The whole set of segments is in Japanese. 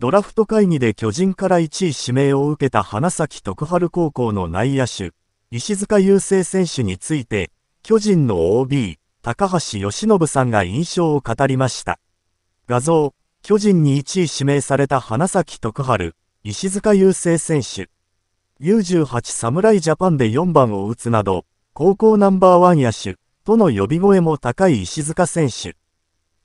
ドラフト会議で巨人から1位指名を受けた花咲徳栄高校の内野手、石塚雄生選手について、巨人の OB、高橋由伸さんが印象を語りました。画像、巨人に1位指名された花咲徳栄、石塚雄生選手。U18 侍ジャパンで4番を打つなど、高校ナンバーワン野手、との呼び声も高い石塚選手。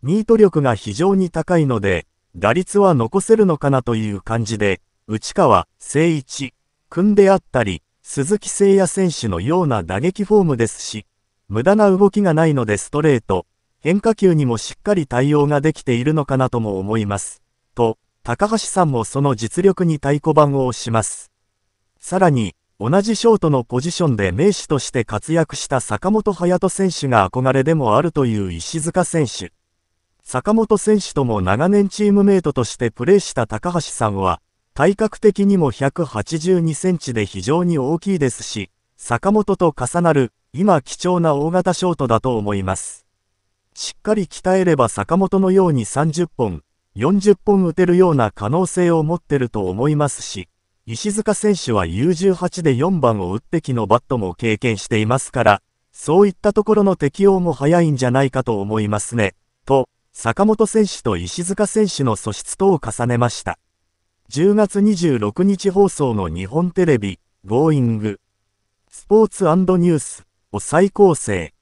ミート力が非常に高いので、打率は残せるのかなという感じで、内川、誠一、君であったり、鈴木誠也選手のような打撃フォームですし、無駄な動きがないのでストレート、変化球にもしっかり対応ができているのかなとも思います。と、高橋さんもその実力に太鼓判を押します。さらに、同じショートのポジションで名手として活躍した坂本勇人選手が憧れでもあるという石塚選手。坂本選手とも長年チームメートとしてプレーした高橋さんは、体格的にも182センチで非常に大きいですし、坂本と重なる、今貴重な大型ショートだと思います。しっかり鍛えれば坂本のように30本、40本打てるような可能性を持ってると思いますし、石塚選手は U18 で4番を打ってきのバットも経験していますから、そういったところの適応も早いんじゃないかと思いますね、と坂本選手と石塚選手の素質とを重ねました。10月26日放送の日本テレビ、Going スポーツニュースを再構成。